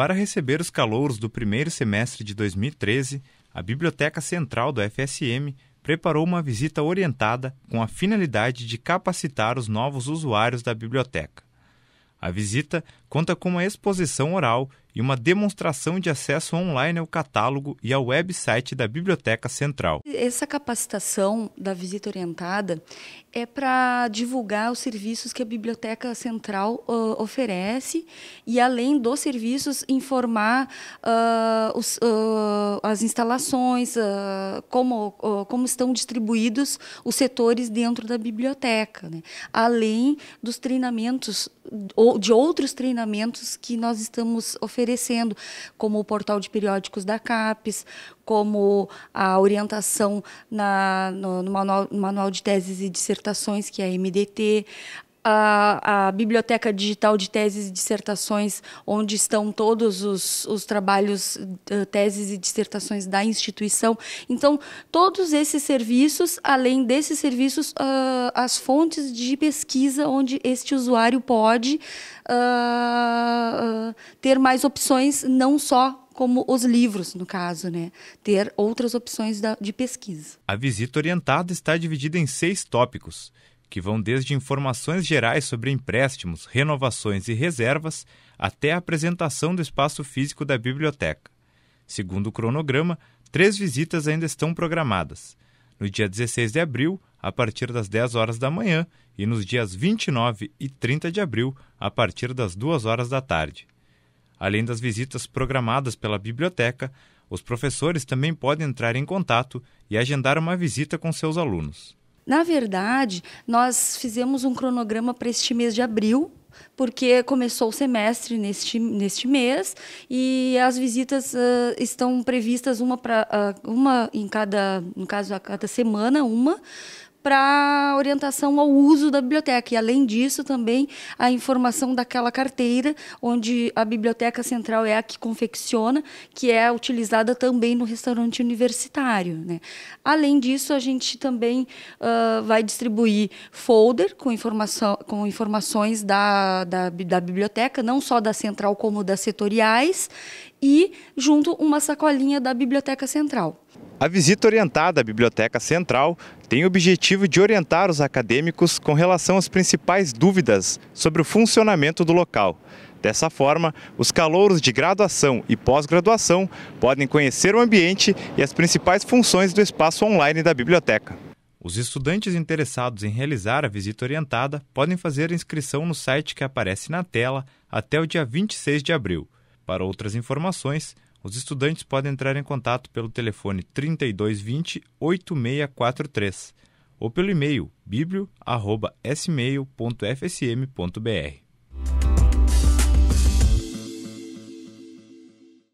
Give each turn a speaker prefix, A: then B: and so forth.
A: Para receber os calouros do primeiro semestre de 2013, a Biblioteca Central do FSM preparou uma visita orientada com a finalidade de capacitar os novos usuários da biblioteca. A visita conta com uma exposição oral e uma demonstração de acesso online ao catálogo e ao website da Biblioteca Central.
B: Essa capacitação da visita orientada é para divulgar os serviços que a Biblioteca Central uh, oferece e, além dos serviços, informar uh, os, uh, as instalações, como, como estão distribuídos os setores dentro da biblioteca, né? além dos treinamentos, de outros treinamentos treinamentos que nós estamos oferecendo, como o portal de periódicos da CAPES, como a orientação na, no, no manual, manual de teses e dissertações, que é a MDT, a, a biblioteca digital de teses e dissertações, onde estão todos os, os trabalhos, eh, teses e dissertações da instituição. Então, todos esses serviços, além desses serviços, uh, as fontes de pesquisa onde este usuário pode uh, ter mais opções, não só como os livros, no caso, né? Ter outras opções da, de pesquisa.
A: A visita orientada está dividida em seis tópicos que vão desde informações gerais sobre empréstimos, renovações e reservas até a apresentação do espaço físico da biblioteca. Segundo o cronograma, três visitas ainda estão programadas. No dia 16 de abril, a partir das 10 horas da manhã, e nos dias 29 e 30 de abril, a partir das 2 horas da tarde. Além das visitas programadas pela biblioteca, os professores também podem entrar em contato e agendar uma visita com seus alunos.
B: Na verdade, nós fizemos um cronograma para este mês de abril, porque começou o semestre neste, neste mês e as visitas uh, estão previstas uma para uh, ah, uma em cada no caso a cada semana uma para orientação ao uso da biblioteca. E, além disso, também a informação daquela carteira, onde a biblioteca central é a que confecciona, que é utilizada também no restaurante universitário. Né? Além disso, a gente também uh, vai distribuir folder com, informação, com informações da, da, da biblioteca, não só da central, como das setoriais, e junto uma sacolinha da biblioteca central.
A: A visita orientada à Biblioteca Central tem o objetivo de orientar os acadêmicos com relação às principais dúvidas sobre o funcionamento do local. Dessa forma, os calouros de graduação e pós-graduação podem conhecer o ambiente e as principais funções do espaço online da biblioteca. Os estudantes interessados em realizar a visita orientada podem fazer a inscrição no site que aparece na tela até o dia 26 de abril. Para outras informações, os estudantes podem entrar em contato pelo telefone 3220 8643 ou pelo e-mail biblio@smail.fsm.br.